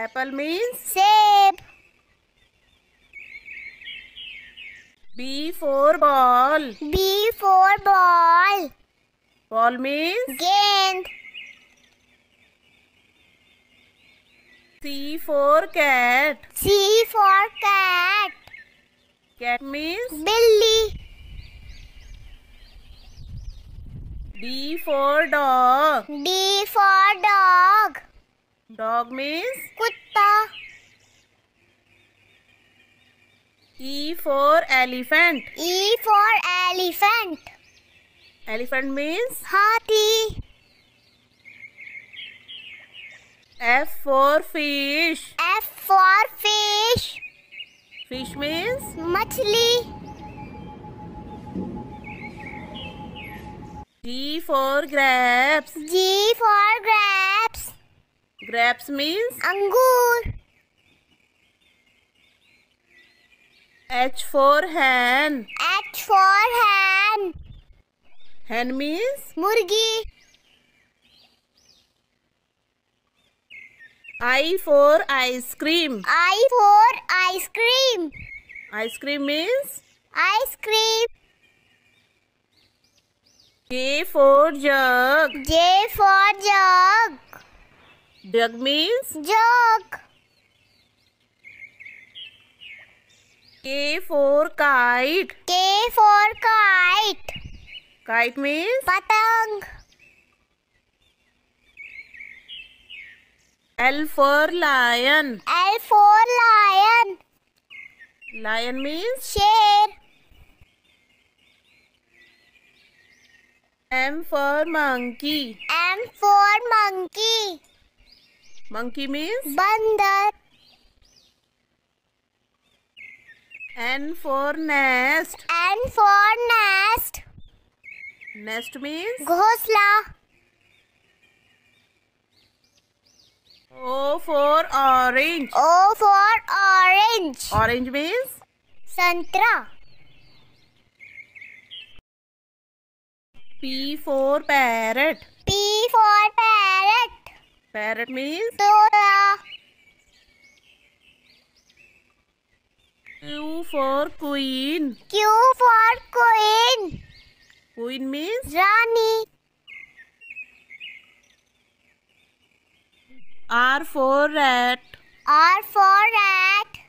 Apple means? Shape. B for ball. B for ball. Ball means? Game. C for cat. C for cat. Cat means? Billy. D for dog. D for dog. Dog means? Kutta. E for elephant. E for elephant. Elephant means? Hathi. F for fish. F for fish. Fish means? Machli. G for grapes. G for grapes. Grapes means? Angur. H for hen. H for hen. Hen means? Murgi. I for ice cream. I for ice cream. Ice cream means? Ice cream. J for jug. J for jug. Drug means? Jug. K for kite. K for kite. Kite means? Patang. L for lion. L for lion. Lion means? Sher. M for monkey. M for monkey. Monkey means? Bandar. N for nest. N for nest. Nest means? Ghosla. O for orange. O for orange. Orange means? Santra. P for parrot. P for parrot. Parrot means? Dora. Q for queen. Q for queen. Queen means? Rani. R for rat. R for rat.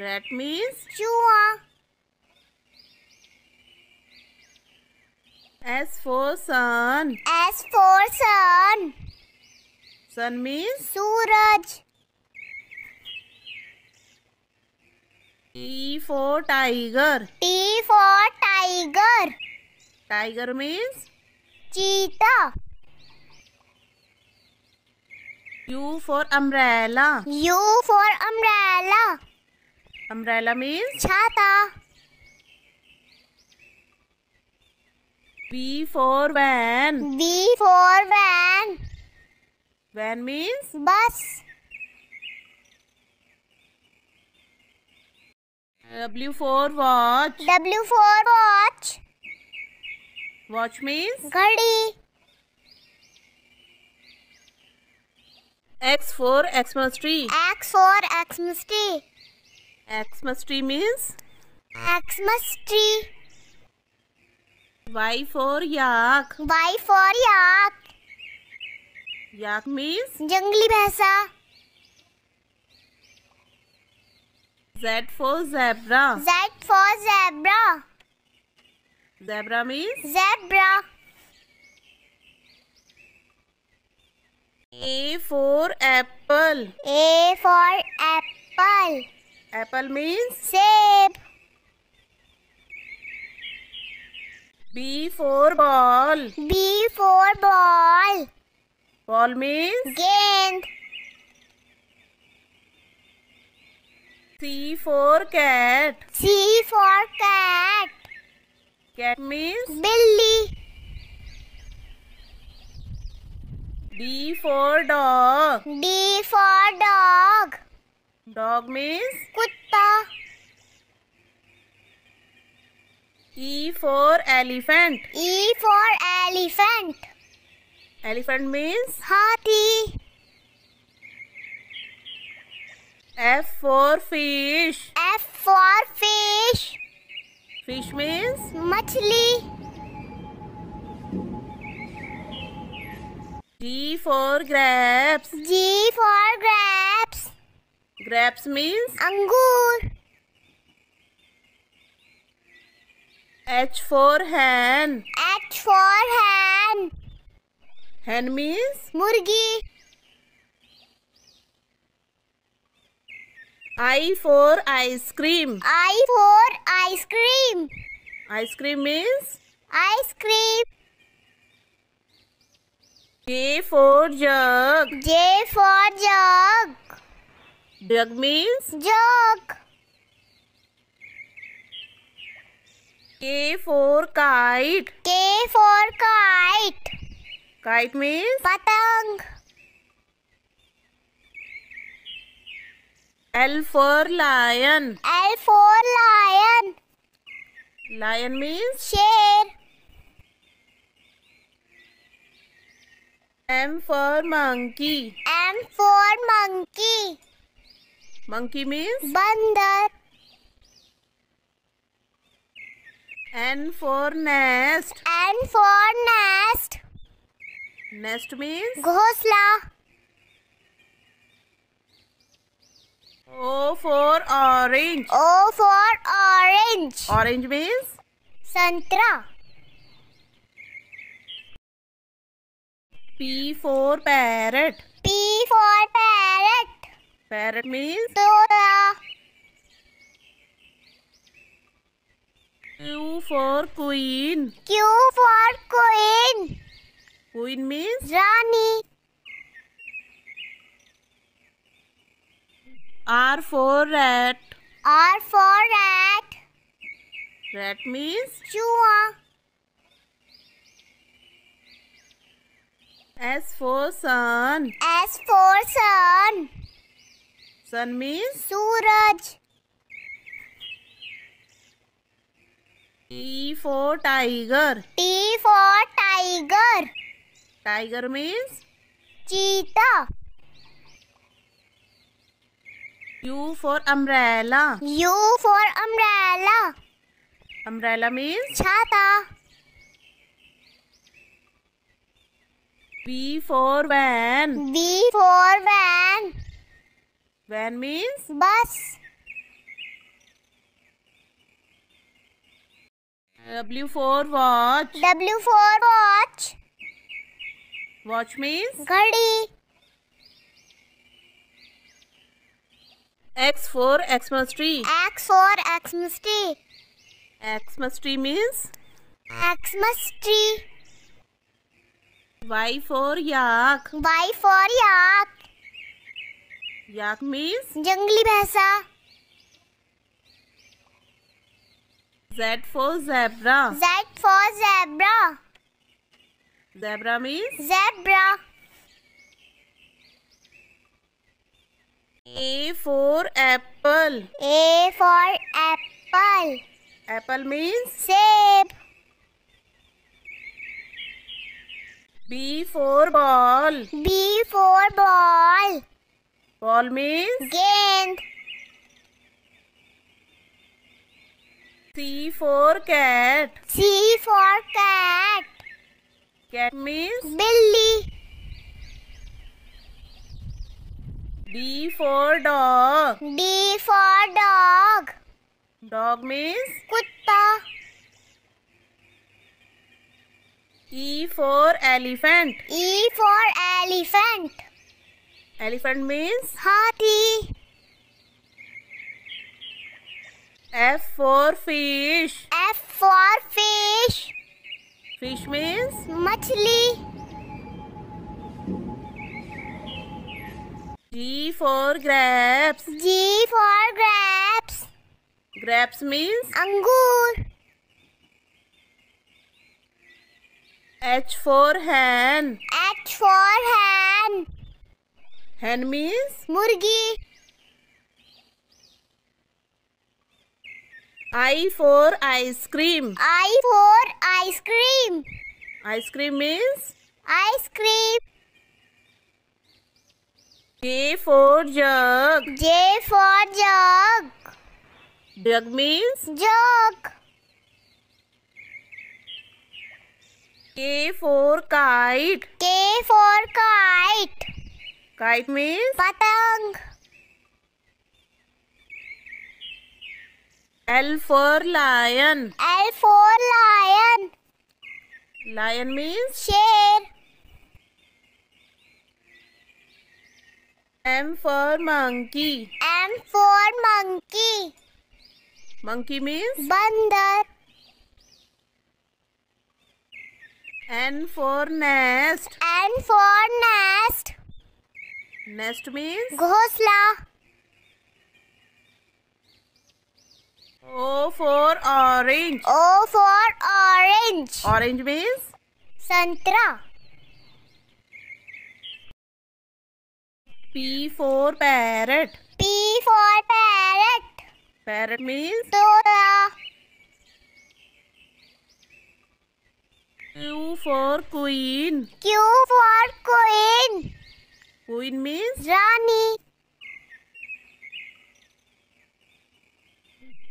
Rat means? Chua. S for sun. S for sun. Sun mean सूरज T for tiger T for tiger tiger means चीता U for umbrella U for umbrella umbrella means छाता B for van B for van Van means? Bus. W for watch. W for watch. Watch means? Ghadi. X for Xmas tree. X for Xmas tree. Xmas tree means? Xmas tree. Y for yak. Y for yak. Yak means जंगली भैंसा z for zebra z for zebra zebra means zebra A for apple A for apple apple means save B for ball B for ball Ball means? Gained. C for cat. C for cat. Cat means? Billy. D for dog. D for dog. Dog means? Kutta. E for elephant. E for elephant. Elephant means? Hearty. F for fish. F for fish. Fish means? Machli. G for grapes. G for grapes. Grapes means? Angur. H for hand. H for hand. Hen means? Murgi. I for ice cream. I for ice cream. Ice cream means? Ice cream. J for jug. J for jug. Jug means? Jug. K for kite. K for kite. Kite means? Patang. L for lion. L for lion. Lion means? Sher. M for monkey. M for monkey. Monkey means? Bandar. N for nest. N for nest. Nest means घोंसला O for orange. O for orange. Orange means? Santra. P for parrot. P for parrot. Parrot means? Tula. Q for queen. Q for queen. Queen means? Rani. R for rat. R for rat. Rat means? Chua. S for sun. S for sun. Sun means? Suraj. T for tiger. T for tiger. tiger means cheetah U for umbrella. U for umbrella. Umbrella means छाता. V for van. V for van. Van means bus. W for watch. W for watch. Watch means घड़ी X for Xmas tree. X for Xmas tree. Xmas tree means Xmas tree. Y for yak. Y for yak. Yak means जंगली भैंसा. Z for zebra. Z for zebra. Zebra means? Zebra. A for apple. A for apple. Apple means? Save. B for ball. B for ball. Ball means? Gained. C for cat. C for cat. Cat means? Billy. D for dog. D for dog. Dog means? Kutta. E for elephant. E for elephant. Elephant means? Hathi. F for fish. F for fish. Fish means मछली G for grapes G for grapes grapes means अंगूर H for hen. H for hen. Hen means? Murgi. I for ice cream I for ice cream ice cream means ice cream J for jug J for jug jug means jug K for kite K for kite kite means पतंग L for lion. L for lion. Lion means शेर. M for monkey. M for monkey. Monkey means बंदर. N for nest. N for nest. Nest means घोंसला. O for orange. O for orange. Orange means? Santra. P for parrot. P for parrot. Parrot means? Dora. Q for queen. Q for queen. Queen means? Rani.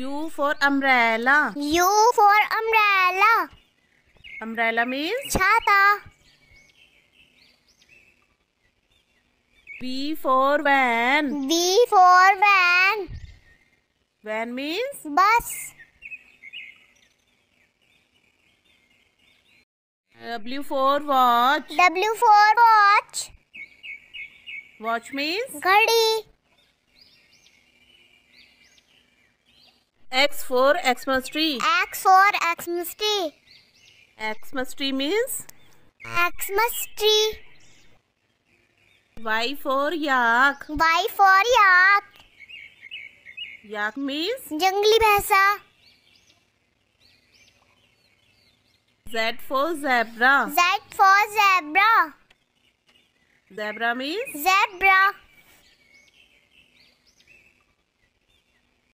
U for umbrella. U for umbrella. Umbrella means chhata. V for van. V for van. Van means bus. W for watch. W for watch. Watch means घड़ी. X for X plus tree. X for X plus tree. X plus tree means? X plus tree. Y for yak. Y for yak. Yak means? Jungli bhasa. Z for zebra. Z for zebra. Zebra means? Zebra.